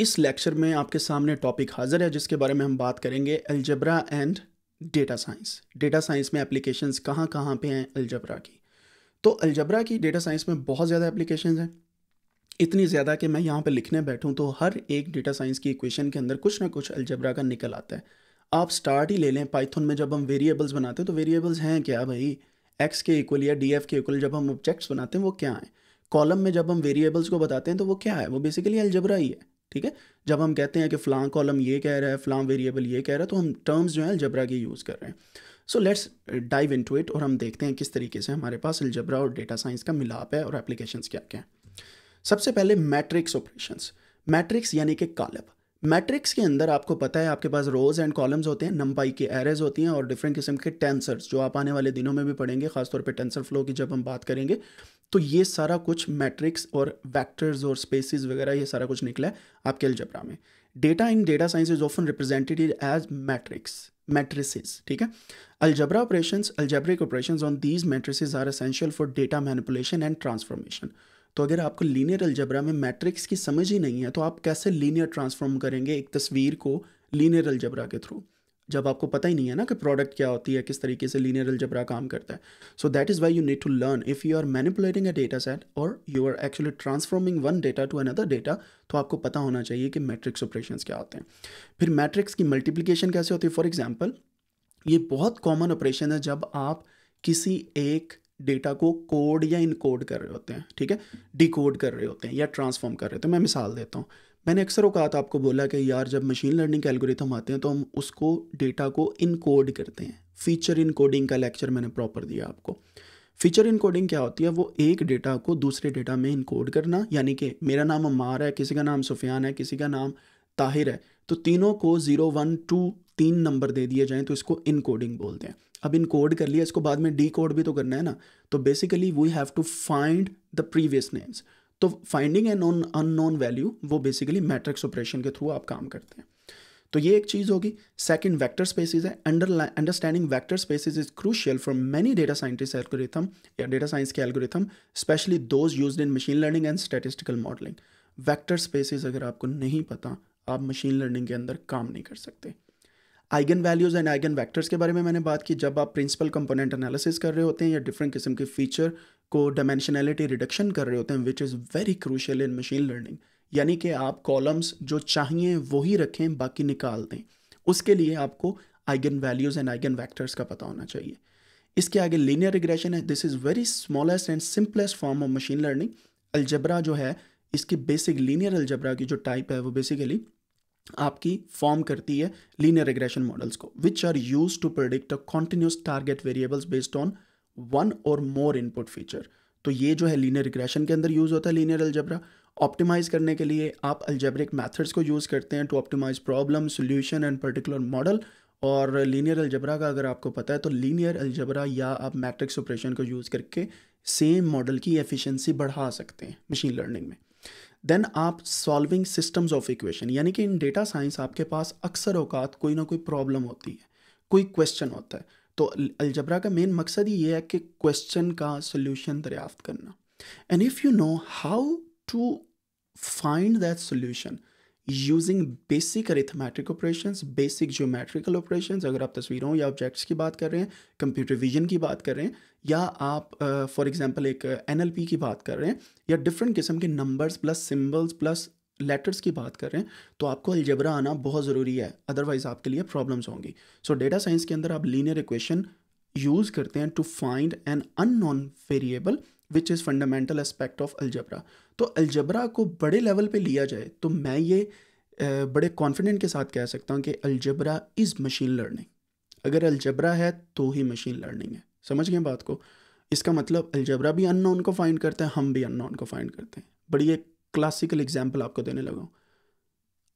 इस लेक्चर में आपके सामने टॉपिक हाजिर है जिसके बारे में हम बात करेंगे algebra and data science data science में एप्लीकेशंस कहाँ कहाँ पे हैं अलजबरा की तो अलजबरा की डेटा साइंस में बहुत ज़्यादा एप्लीकेशंस हैं इतनी ज़्यादा कि मैं यहाँ पे लिखने बैठूँ तो हर एक डेटा साइंस की इक्वेशन के अंदर कुछ ना कुछ अलजबरा का निकल आता है आप स्टार्ट ही ले लें पाइथन में जब हम वेरिएबल्स बनाते हैं तो वेरिएबल्स हैं क्या भाई एक्स के इक्वल या डी एफ के इक्वल जब हम ऑब्जेक्ट्स बनाते हैं वो क्या हैं कॉलम में जब हम वेरिएबल्स को बताते हैं तो वो क्या है वो बेसिकली अलजबरा ही है ठीक है जब हम कहते हैं कि फ्लां कॉलम ये कह रहा है फ्लां वेरिएबल ये कह रहा है तो हम टर्म्स जो हैं अलजबरा की यूज़ कर रहे हैं so let's dive into it और हम देखते हैं किस तरीके से हमारे पास अलजबरा और डेटा साइंस का मिलाप है और एप्लीकेशन क्या क्या हैं सबसे पहले मैट्रिक्स ऑपरेशन मैट्रिक्स यानी कि कालब मैट्रिक्स के अंदर आपको पता है आपके पास रोज एंड कॉलम्स होते हैं नंबाई के एरेज होती हैं और डिफरेंट किस्म के टेंसर्स जो आप आने वाले दिनों में भी पढ़ेंगे खासतौर पर टेंसर फ्लो की जब हम बात करेंगे तो ये सारा कुछ मैट्रिक्स और वैक्टर्स और स्पेसिस वगैरह ये सारा कुछ निकला है आपके अलजबरा में data in data science is often represented as matrix matrices ठीक है algebra operation algebraic operation on these matrices are essential for data manipulation and transformation तो अगर आपको लीनियर अलजबरा में मैट्रिक्स की समझ ही नहीं है तो आप कैसे लीनियर ट्रांसफॉर्म करेंगे एक तस्वीर को लीनियर अलजबरा के थ्रू जब आपको पता ही नहीं है ना कि प्रोडक्ट क्या होती है किस तरीके से लीनियर अलजबरा काम करता है so that is why you need to learn if you are manipulating a data set और you are actually transforming one data to another data तो आपको पता होना चाहिए कि मैट्रिक्स ऑपरेशन क्या होते हैं फिर मैट्रिक्स की मल्टीप्लीकेशन कैसे होती है फॉर एग्जाम्पल ये बहुत कॉमन ऑपरेशन है जब आप किसी एक डेटा को कोड या इनकोड कर रहे होते हैं ठीक है डिकोड कर रहे होते हैं या ट्रांसफॉर्म कर रहे होते हैं मैं मिसाल देता हूँ मैंने अक्सर औकात आपको बोला कि यार जब मशीन लर्निंग के एल्गोरिथम आते हैं तो हम उसको डेटा को इनकोड करते हैं फीचर इनकोडिंग का लेक्चर मैंने प्रॉपर दिया आपको फीचर इनकोडिंग क्या होती है वो एक डेटा को दूसरे डेटा में इनकोड करना यानी कि मेरा नाम अमार है किसी का नाम सुफियान है किसी का नाम ताहिर है तो तीनों को ज़ीरो वन टू तीन नंबर दे दिए जाएँ तो इसको इनकोडिंग बोलते हैं अब इनकोड कर लिया इसको बाद में डी कोड भी तो करना है ना तो basically we have to find the previous names तो finding an non unknown value वो बेसिकली मैट्रिक्स ऑपरेशन के थ्रू आप काम करते हैं तो ये एक चीज़ होगी सेकंड वेक्टर स्पेसिस है understanding vector spaces is crucial for many data scientist algorithm या डेटा साइंस के algorithm specially those use in machine learning and statistical modelling vector spaces अगर आपको नहीं पता आप मशीन लर्निंग के अंदर काम नहीं कर सकते eigenvalues and eigenvectors के बारे में मैंने बात की जब आप प्रिंसिपल कंपोनेंट एनालिसिस कर रहे होते हैं या डिफरेंट किस्म के फीचर को डायमेंशनैलिटी रिडक्शन कर रहे होते हैं which is very crucial in machine learning यानी कि आप कॉलम्स जो चाहिए वही रखें बाकी निकाल दें उसके लिए आपको eigenvalues and eigenvectors का पता होना चाहिए इसके आगे लीनियर रिग्रेशन है this is very smallest and simplest form of machine learning algebra जो है इसकी बेसिक लीनियर अलजबरा की जो टाइप है वो बेसिकली आपकी फॉर्म करती है लीनियर रिग्रेशन मॉडल्स को which are use to predict a continuous target variables based on one or more input feature तो ये जो है लीनियर रिग्रेशन के अंदर यूज़ होता है लीनियर अलजबरा ऑप्टिमाइज़ करने के लिए आप अल्जेब्रिक मैथड्स को यूज़ करते हैं to optimise problem solution and particular model और लीनियर अलजबरा का अगर आपको पता है तो लीनियर अलजबरा या आप मैट्रिक्स ऑपरेशन को यूज़ करके सेम मॉडल की एफिशिएंसी बढ़ा सकते हैं मशीन लर्निंग में देन आप सॉल्विंग सिस्टम्स ऑफ इक्वेशन यानी कि इन डेटा साइंस आपके पास अक्सर औकात कोई ना कोई प्रॉब्लम होती है कोई क्वेश्चन होता है तो अलजबरा का मेन मकसद ही ये है कि क्वेश्चन का सोल्यूशन दरियाफ्त करना and if you know how to find that solution using basic arithmetic operation basic geometrical operation अगर आप तस्वीरों या ऑब्जेक्ट्स की बात कर रहे हैं कंप्यूटर विजन की बात कर रहे हैं या आप फॉर uh, एग्जाम्पल एक एन uh, की बात कर रहे हैं या डिफरेंट किस्म के numbers plus symbols plus letters की बात कर रहे हैं तो आपको अलजबरा आना बहुत ज़रूरी है अदरवाइज़ आपके लिए प्रॉब्लम्स होंगी सो डेटा साइंस के अंदर आप लीनियर इक्वेशन यूज़ करते हैं to find an unknown variable which is fundamental aspect of algebra तो अलजबरा को बड़े लेवल पे लिया जाए तो मैं ये बड़े कॉन्फिडेंट के साथ कह सकता हूँ कि अलजबरा इज़ मशीन लर्निंग अगर अलजबरा है तो ही मशीन लर्निंग है समझ गए बात को इसका मतलब अलजबरा भी अननोन को फाइंड करते हैं हम भी अननोन को फाइंड करते हैं बड़ी एक क्लासिकल एग्जाम्पल आपको देने लगा हूँ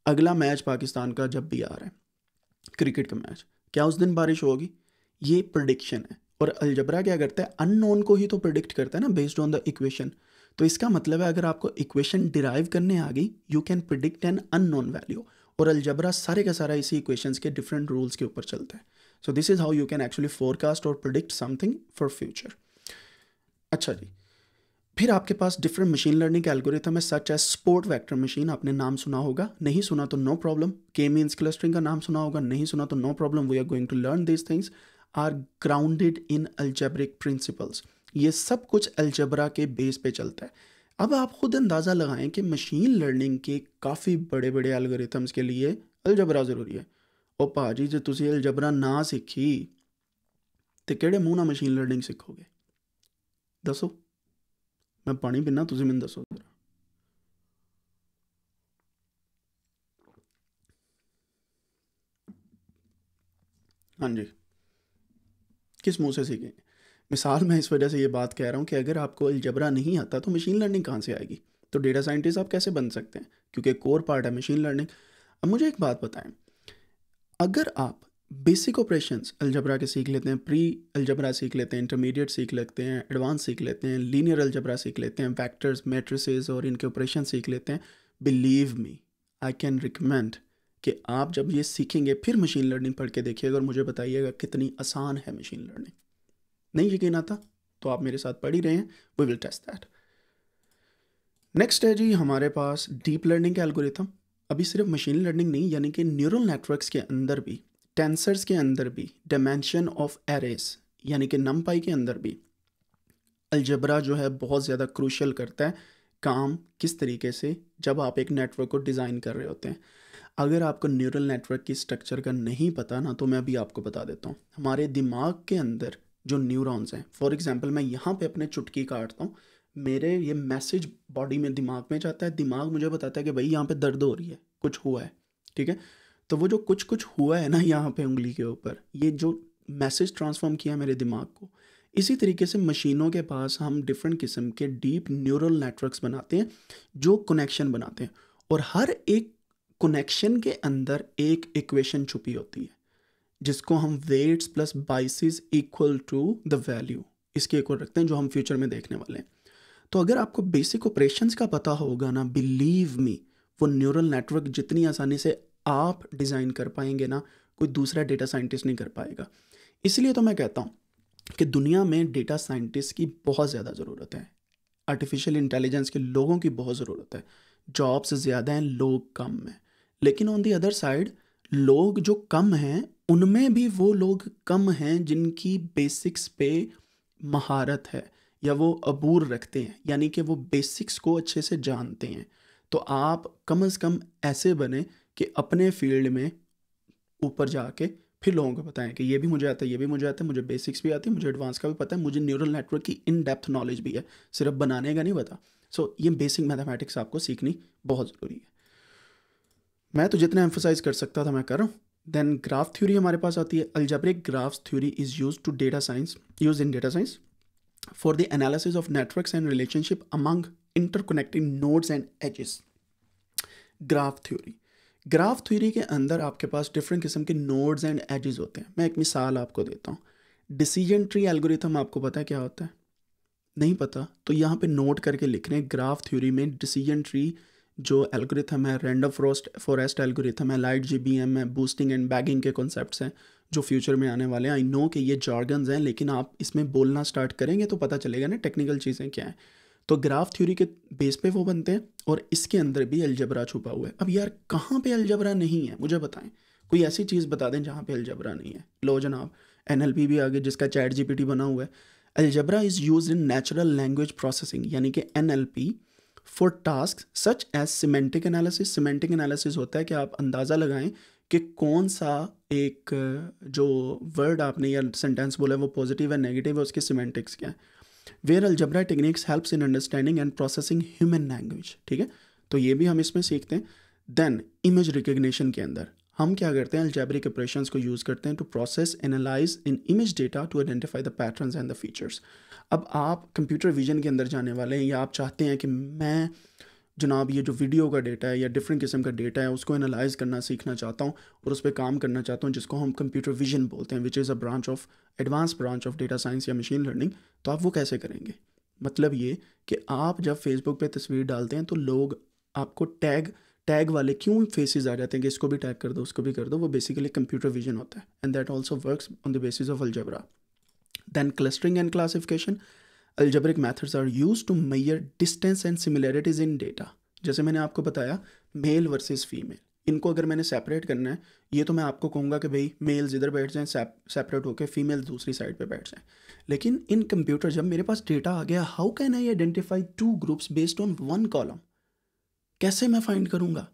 अगला मैच पाकिस्तान का जब भी आ रहा है क्रिकेट का मैच क्या उस दिन बारिश होगी ये प्रडिक्शन है और अलजबरा क्या करता है अननोन को ही तो प्रोडिक्ट करता है ना बेस्ड ऑन द इक्वेशन तो इसका मतलब है अगर आपको इक्वेशन डिराइव करने आ गई you can predict an unknown value और अलजबरा सारे का सारा इसी इक्वेशंस के डिफरेंट रूल्स के ऊपर चलता है so this is how you can actually forecast और प्रिडिक्ट समथिंग फॉर फ्यूचर अच्छा जी फिर आपके पास डिफरेंट मशीन लर्निंग एल्गोरिथम है such as support vector machine आपने नाम सुना होगा नहीं सुना तो no problem K means clustering का नाम सुना होगा नहीं सुना तो no problem we are going to learn this things are grounded in algebraic principles ये सब कुछ अल्जबरा के बेस पे चलता है अब आप खुद अंदाज़ा लगाएं कि मशीन लर्निंग के काफ़ी बड़े बड़े एल्गोरिथम्स के लिए अल्जबरा जरूरी है और भाजी जो तुम ਅਲਜਬਰਾ ना सीखी तो ਕਿਹੜੇ ਮੂੰਹ ना मशीन लर्निंग सीखोगे दसो मैं पानी पीना तुम मैं दसो हाँ जी किस मुंह से सीखेंगे मिसाल मैं इस वजह से ये बात कह रहा हूँ कि अगर आपको अलजबरा नहीं आता तो मशीन लर्निंग कहाँ से आएगी तो डेटा साइंटिस्ट आप कैसे बन सकते हैं क्योंकि कोर पार्ट है मशीन लर्निंग अब मुझे एक बात बताएं अगर आप बेसिक ऑपरेशंस अलजबरा के सीख लेते हैं प्री अलजबरा सीख लेते हैं इंटरमीडिएट सीख लेते हैं एडवांस सीख लेते हैं लीनियर अलजबरा सीख लेते हैं फैक्टर्स मेट्रिस और इनके ऑपरेशन सीख लेते हैं believe me I can recommend कि आप जब ये सीखेंगे फिर मशीन लर्निंग पढ़ के देखिएगा और मुझे बताइएगा कितनी आसान है मशीन लर्निंग नहीं यकीन आता तो आप मेरे साथ पढ़ ही रहे हैं we will test that next है जी हमारे पास डीप लर्निंग के एल्गोरिथम अभी सिर्फ मशीन लर्निंग नहीं यानी कि न्यूरल नेटवर्क्स के अंदर भी टेंसर्स के अंदर भी डायमेंशन ऑफ एरेस यानी कि नम पाई के अंदर भी अलजबरा जो है बहुत ज़्यादा क्रूशल करता है काम किस तरीके से जब आप एक नेटवर्क को डिज़ाइन कर रहे होते हैं अगर आपको न्यूरल नेटवर्क की स्ट्रक्चर का नहीं पता ना तो मैं अभी आपको बता देता हूँ हमारे दिमाग के अंदर जो न्यूरॉन्स हैं फॉर एग्जाम्पल मैं यहाँ पे अपने चुटकी काटता हूँ मेरे ये मैसेज बॉडी में दिमाग में जाता है दिमाग मुझे बताता है कि भाई यहाँ पे दर्द हो रही है कुछ हुआ है ठीक है तो वो जो कुछ कुछ हुआ है ना यहाँ पे उंगली के ऊपर ये जो मैसेज ट्रांसफॉर्म किया है मेरे दिमाग को इसी तरीके से मशीनों के पास हम डिफरेंट किस्म के डीप न्यूरल नेटवर्क्स बनाते हैं जो कनेक्शन बनाते हैं और हर एक कनेक्शन के अंदर एक इक्वेशन छुपी होती है जिसको हम weights plus biases equal to the value इसके इक्वल रखते हैं जो हम फ्यूचर में देखने वाले हैं तो अगर आपको बेसिक ऑपरेशंस का पता होगा ना बिलीव मी वो न्यूरल नेटवर्क जितनी आसानी से आप डिज़ाइन कर पाएंगे ना कोई दूसरा डेटा साइंटिस्ट नहीं कर पाएगा इसलिए तो मैं कहता हूँ कि दुनिया में डेटा साइंटिस्ट की बहुत ज़्यादा ज़रूरत है आर्टिफिशियल इंटेलिजेंस के लोगों की बहुत ज़रूरत है जॉब्स ज़्यादा हैं लोग कम हैं लेकिन ऑन दी अदर साइड लोग जो कम हैं उनमें भी वो लोग कम हैं जिनकी बेसिक्स पे महारत है या वो अबूर रखते हैं यानी कि वो बेसिक्स को अच्छे से जानते हैं तो आप कम से कम ऐसे बने कि अपने फील्ड में ऊपर जाके फिर लोगों को बताएं कि ये भी मुझे आता है ये भी मुझे आता है मुझे बेसिक्स भी आती है मुझे एडवांस का भी पता है मुझे न्यूरल नेटवर्क की इन डेप्थ नॉलेज भी है सिर्फ बनाने का नहीं पता सो so, ये बेसिक मैथमेटिक्स आपको सीखनी बहुत ज़रूरी है मैं तो जितना एम्फोसाइज कर सकता था मैं कर रहा हूँ देन ग्राफ थ्योरी हमारे पास आती है algebraic graphs theory is use to data science use in data science for the analysis of networks and relationship among interconnecting nodes and edges graph theory graph theory के अंदर आपके पास different किस्म के नोड्स एंड एजेस होते हैं मैं एक मिसाल आपको देता हूँ डिसीजन ट्री एल्गोरिथम आपको पता है क्या होता है नहीं पता तो यहाँ पे नोट करके लिख रहे हैं ग्राफ थ्योरी में डिसीजन ट्री जो एल्गोरिथम है रैंडम फ्रोस्ट फॉरेस्ट एल्गोरिथम है लाइट जी बी एम है बूस्टिंग एंड बैगिंग के कॉन्सेप्ट हैं जो फ्यूचर में आने वाले हैं आई नो कि ये जॉर्गन्स हैं लेकिन आप इसमें बोलना स्टार्ट करेंगे तो पता चलेगा ना टेक्निकल चीज़ें क्या हैं तो ग्राफ थ्योरी के बेस पे वो बनते हैं और इसके अंदर भी अलजबरा छुपा हुआ है अब यार कहाँ पे अलजबरा नहीं है मुझे बताएं कोई ऐसी चीज़ बता दें जहाँ पे अलजबरा नहीं है लो जनाब एन भी आगे जिसका चैट जी बना हुआ है algebra is use in natural language processing यानी कि N L P for task such as semantic analysis semantic analysis होता है कि आप अंदाज़ा लगाएं कि कौन सा एक जो वर्ड आपने या सेंटेंस बोला है वो पॉजिटिव है नेगेटिव है उसके सीमेंटिक्स क्या है where algebra techniques helps in understanding and processing human language ठीक है तो ये भी हम इसमें सीखते हैं देन इमेज रिकग्निशन के अंदर हम क्या करते हैं अल्जैब्रिक ऑपरेशन को यूज़ करते हैं to process analyse in image data to identify the pattern and the features अब आप कंप्यूटर विजन के अंदर जाने वाले हैं या आप चाहते हैं कि मैं जनाब ये जो वीडियो का डेटा है या डिफरेंट किस्म का डेटा है उसको एनालाइज करना सीखना चाहता हूँ और उस पर काम करना चाहता हूँ जिसको हम कंप्यूटर विजन बोलते हैं which is a branch of advance branch of data science या मशीन लर्निंग तो आप वो कैसे करेंगे मतलब ये कि आप जब फेसबुक पे तस्वीर डालते हैं तो लोग आपको टैग टैग वाले क्यों फेसेस आ जाते हैं कि इसको भी टैग कर दो उसको भी कर दो वो बेसिकली कंप्यूटर विजन होता है and that also work on the basis of algebra then clustering and classification algebraic methods are use to measure distance and similarities in data जैसे मैंने आपको बताया मेल वर्सेज़ फीमेल इनको अगर मैंने सेपरेट करना है ये तो मैं आपको कहूँगा कि भाई मेल्स इधर बैठ जाएं सेपरेट होकर फीमेल दूसरी साइड पे बैठ जाएं लेकिन इन कंप्यूटर जब मेरे पास डेटा आ गया how can I identify two groups based on one column कैसे मैं फाइंड करूंगा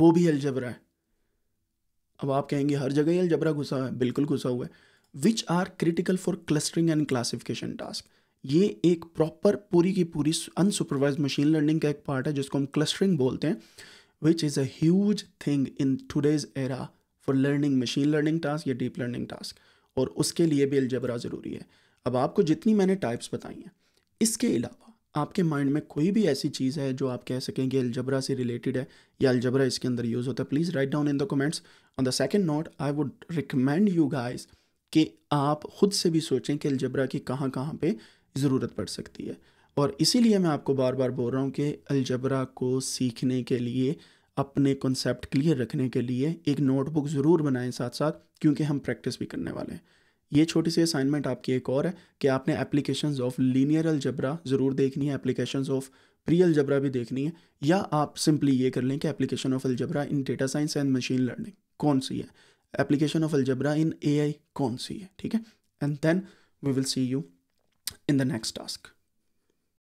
वो भी अलजबरा है अब आप कहेंगे हर जगह ही अलजबरा घुसा है बिल्कुल घुसा हुआ है which are critical for clustering and classification task ये एक प्रॉपर पूरी की पूरी अनसुपरवाइज मशीन लर्निंग का एक पार्ट है जिसको हम क्लस्टरिंग बोलते हैं which is a huge thing in today's era for learning machine learning task या डीप लर्निंग टास्क और उसके लिए भी अलजबरा ज़रूरी है अब आपको जितनी मैंने टाइप्स बताई हैं इसके अलावा आपके माइंड में कोई भी ऐसी चीज़ है जो आप कह सकें कि अलजबरा से रिलेटेड है या अलजबरा इसके अंदर यूज़ होता है please write down in the comments on the second note I would recommend you guys कि आप ख़ुद से भी सोचें कि अलजबरा की कहाँ कहाँ पर ज़रूरत पड़ सकती है और इसीलिए मैं आपको बार बार बोल रहा हूँ कि अलजबरा को सीखने के लिए अपने कॉन्सेप्ट क्लियर रखने के लिए एक नोटबुक ज़रूर बनाएं साथ साथ क्योंकि हम प्रैक्टिस भी करने वाले हैं ये छोटी सी असाइनमेंट आपकी एक और है कि आपने एप्लीकेशन ऑफ लीनियर अलजबरा ज़रूर देखनी है एप्लीकेशन ऑफ प्री अलजबरा भी देखनी है या आप सिंपली ये कर लें कि application of algebra in data science and machine learning कौन सी है application of algebra in a कौन सी है ठीक है and then we will see you in the next task